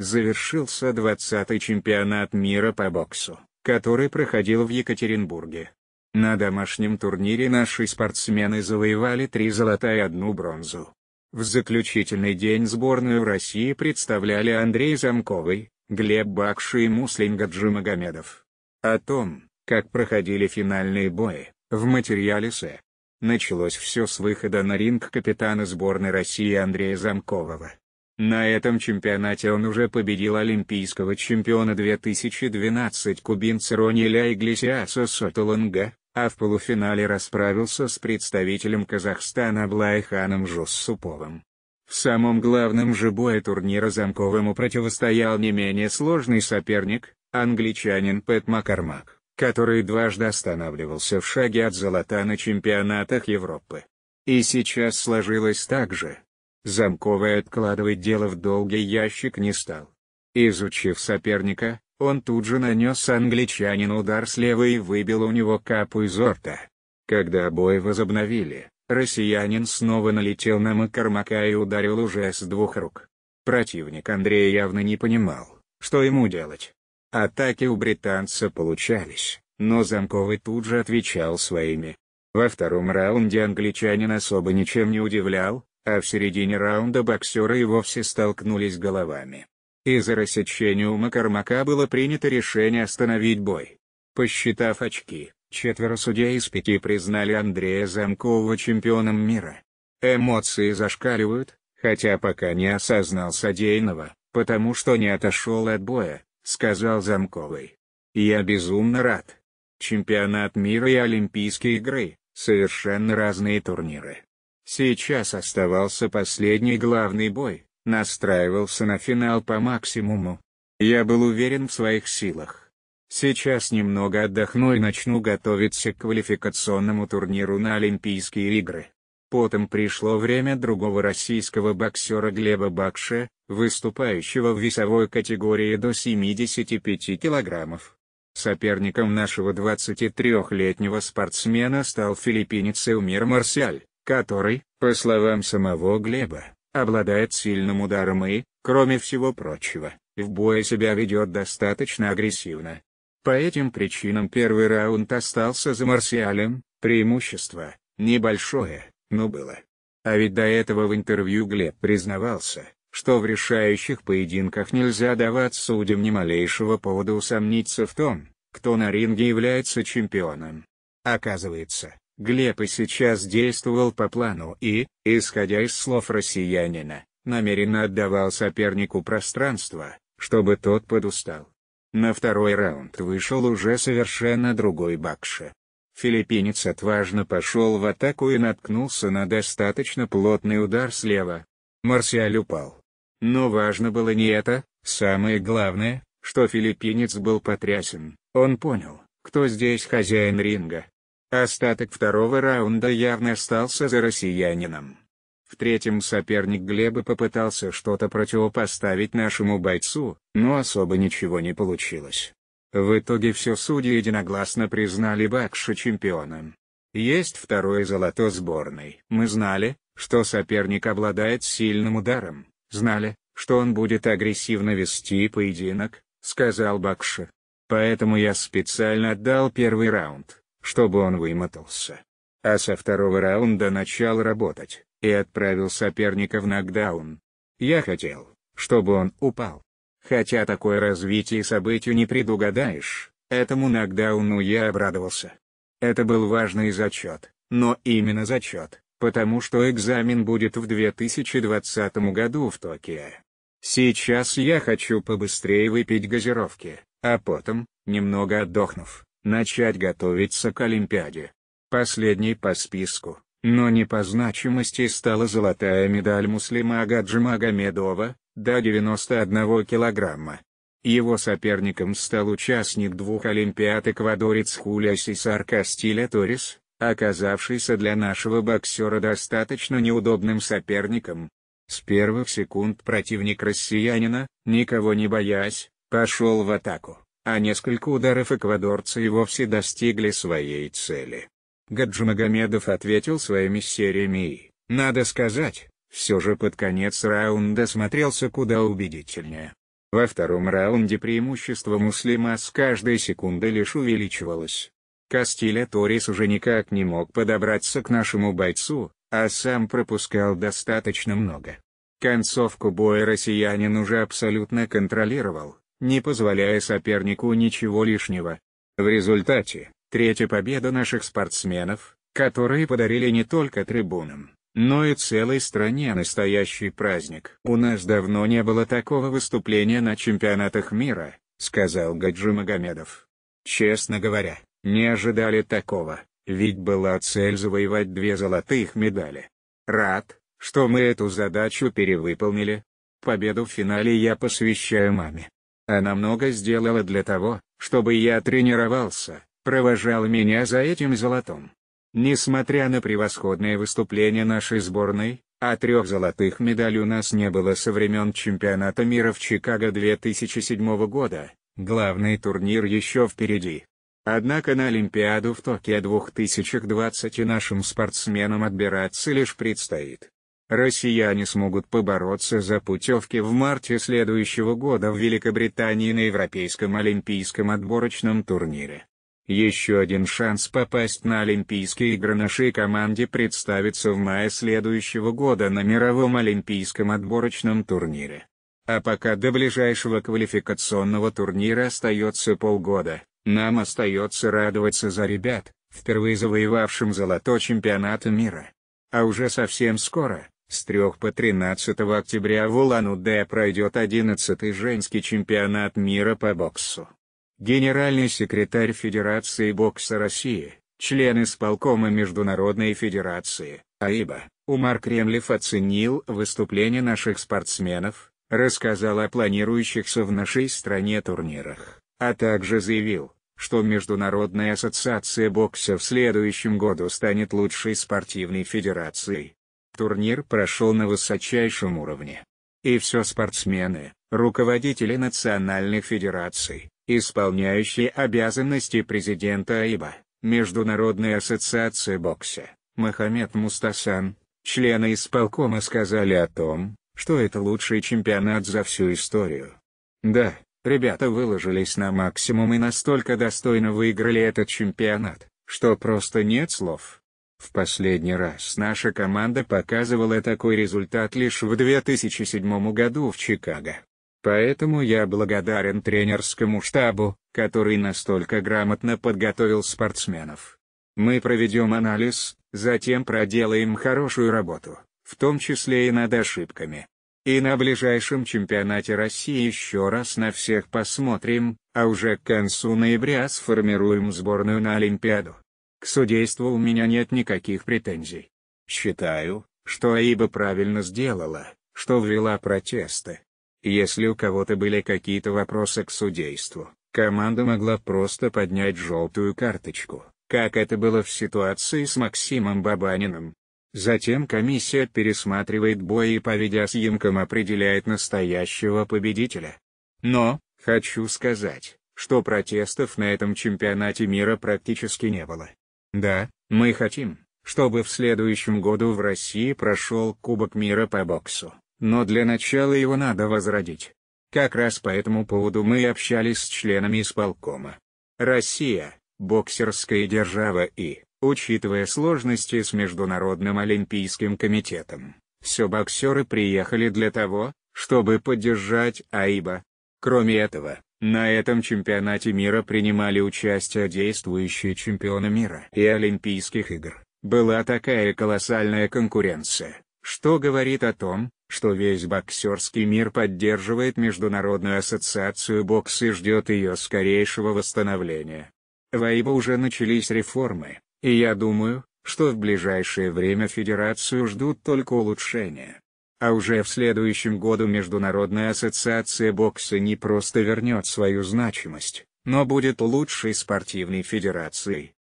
завершился 20-й чемпионат мира по боксу, который проходил в Екатеринбурге. На домашнем турнире наши спортсмены завоевали три золота и одну бронзу. В заключительный день сборную России представляли Андрей Замковый, Глеб Бакши и Муслим Гаджи Магомедов. О том, как проходили финальные бои, в материале С. Началось все с выхода на ринг капитана сборной России Андрея Замкового. На этом чемпионате он уже победил олимпийского чемпиона 2012 кубинца Рониля Иглесиаса Сотоланга, а в полуфинале расправился с представителем Казахстана Блайханом Жуссуповым. В самом главном же бое турнира Замковому противостоял не менее сложный соперник, англичанин Пэт Макармак, который дважды останавливался в шаге от золота на чемпионатах Европы. И сейчас сложилось так же, Замковый откладывать дело в долгий ящик не стал. Изучив соперника, он тут же нанес англичанину удар слева и выбил у него капу из рта. Когда бой возобновили, россиянин снова налетел на Макармака и ударил уже с двух рук. Противник Андрея явно не понимал, что ему делать. Атаки у британца получались, но Замковый тут же отвечал своими. Во втором раунде англичанин особо ничем не удивлял, а в середине раунда боксеры и вовсе столкнулись головами. Из-за рассечения ума Кармака было принято решение остановить бой. Посчитав очки, четверо судей из пяти признали Андрея Замкова чемпионом мира. Эмоции зашкаливают, хотя пока не осознал содеянного, потому что не отошел от боя, сказал Замковый. Я безумно рад. Чемпионат мира и Олимпийские игры — совершенно разные турниры. Сейчас оставался последний главный бой, настраивался на финал по максимуму. Я был уверен в своих силах. Сейчас немного отдохну и начну готовиться к квалификационному турниру на Олимпийские игры. Потом пришло время другого российского боксера Глеба Бакша, выступающего в весовой категории до 75 килограммов. Соперником нашего 23-летнего спортсмена стал филиппинец Эумир Марсиаль, который, по словам самого Глеба, обладает сильным ударом и, кроме всего прочего, в бое себя ведет достаточно агрессивно. По этим причинам первый раунд остался за Марсиалем, преимущество, небольшое, но было. А ведь до этого в интервью Глеб признавался, что в решающих поединках нельзя давать судям ни малейшего повода усомниться в том, кто на ринге является чемпионом. Оказывается, Глеб и сейчас действовал по плану и, исходя из слов россиянина, намеренно отдавал сопернику пространство, чтобы тот подустал. На второй раунд вышел уже совершенно другой Бакша. Филиппинец отважно пошел в атаку и наткнулся на достаточно плотный удар слева. Марсиаль упал. Но важно было не это, самое главное, что филиппинец был потрясен, он понял, кто здесь хозяин ринга. Остаток второго раунда явно остался за россиянином. В третьем соперник Глеба попытался что-то противопоставить нашему бойцу, но особо ничего не получилось. В итоге все судьи единогласно признали Бакша чемпионом. Есть второе золото сборной. Мы знали, что соперник обладает сильным ударом, знали, что он будет агрессивно вести поединок, сказал Бакша. Поэтому я специально отдал первый раунд, чтобы он вымотался. А со второго раунда начал работать, и отправил соперника в нокдаун. Я хотел, чтобы он упал. Хотя такое развитие событий не предугадаешь, этому нокдауну я обрадовался. Это был важный зачет, но именно зачет, потому что экзамен будет в 2020 году в Токио. Сейчас я хочу побыстрее выпить газировки, а потом, немного отдохнув, начать готовиться к Олимпиаде. Последней по списку, но не по значимости стала золотая медаль Муслима Агаджи до 91 килограмма. Его соперником стал участник двух Олимпиад эквадорец Хуля Сисар Кастиля Торис, оказавшийся для нашего боксера достаточно неудобным соперником. С первых секунд противник россиянина, никого не боясь, пошел в атаку а несколько ударов эквадорца и вовсе достигли своей цели. Гаджимагомедов ответил своими сериями и, надо сказать, все же под конец раунда смотрелся куда убедительнее. Во втором раунде преимущество Муслима с каждой секунды лишь увеличивалось. Кастиля Торис уже никак не мог подобраться к нашему бойцу, а сам пропускал достаточно много. Концовку боя россиянин уже абсолютно контролировал, не позволяя сопернику ничего лишнего. В результате, третья победа наших спортсменов, которые подарили не только трибунам, но и целой стране настоящий праздник. «У нас давно не было такого выступления на чемпионатах мира», — сказал Гаджи Магомедов. «Честно говоря, не ожидали такого, ведь была цель завоевать две золотых медали. Рад, что мы эту задачу перевыполнили. Победу в финале я посвящаю маме. Она много сделала для того, чтобы я тренировался, провожала меня за этим золотом. Несмотря на превосходное выступление нашей сборной, а трех золотых медалей у нас не было со времен чемпионата мира в Чикаго 2007 года, главный турнир еще впереди. Однако на Олимпиаду в Токио 2020 нашим спортсменам отбираться лишь предстоит. Россияне смогут побороться за путевки в марте следующего года в Великобритании на Европейском олимпийском отборочном турнире. Еще один шанс попасть на Олимпийские игры нашей команде представится в мае следующего года на мировом олимпийском отборочном турнире. А пока до ближайшего квалификационного турнира остается полгода, нам остается радоваться за ребят, впервые завоевавшим золото чемпионата мира. А уже совсем скоро, с 3 по 13 октября в Улан-Удэ пройдет 11-й женский чемпионат мира по боксу. Генеральный секретарь Федерации бокса России, член исполкома Международной Федерации, АИБа, Умар Кремлев оценил выступление наших спортсменов, рассказал о планирующихся в нашей стране турнирах, а также заявил, что Международная ассоциация бокса в следующем году станет лучшей спортивной федерацией, Турнир прошел на высочайшем уровне. И все спортсмены, руководители национальных федераций, исполняющие обязанности президента АИБа, Международной ассоциации бокса, Мохаммед Мустасан, члены исполкома сказали о том, что это лучший чемпионат за всю историю. Да, ребята выложились на максимум и настолько достойно выиграли этот чемпионат, что просто нет слов. В последний раз наша команда показывала такой результат лишь в 2007 году в Чикаго. Поэтому я благодарен тренерскому штабу, который настолько грамотно подготовил спортсменов. Мы проведем анализ, затем проделаем хорошую работу, в том числе и над ошибками. И на ближайшем чемпионате России еще раз на всех посмотрим, а уже к концу ноября сформируем сборную на Олимпиаду. К судейству у меня нет никаких претензий. Считаю, что Аиба правильно сделала, что ввела протесты. Если у кого-то были какие-то вопросы к судейству, команда могла просто поднять желтую карточку, как это было в ситуации с Максимом Бабаниным. Затем комиссия пересматривает бой и по видеосъемкам определяет настоящего победителя. Но, хочу сказать, что протестов на этом чемпионате мира практически не было. Да, мы хотим, чтобы в следующем году в России прошел Кубок мира по боксу, но для начала его надо возродить. Как раз по этому поводу мы общались с членами исполкома. Россия – боксерская держава и, учитывая сложности с Международным олимпийским комитетом, все боксеры приехали для того, чтобы поддержать АИБа. Кроме этого, на этом чемпионате мира принимали участие действующие чемпионы мира и Олимпийских игр. Была такая колоссальная конкуренция, что говорит о том, что весь боксерский мир поддерживает Международную ассоциацию бокса и ждет ее скорейшего восстановления. В АИБа уже начались реформы, и я думаю, что в ближайшее время федерацию ждут только улучшения. А уже в следующем году Международная ассоциация бокса не просто вернет свою значимость, но будет лучшей спортивной федерацией.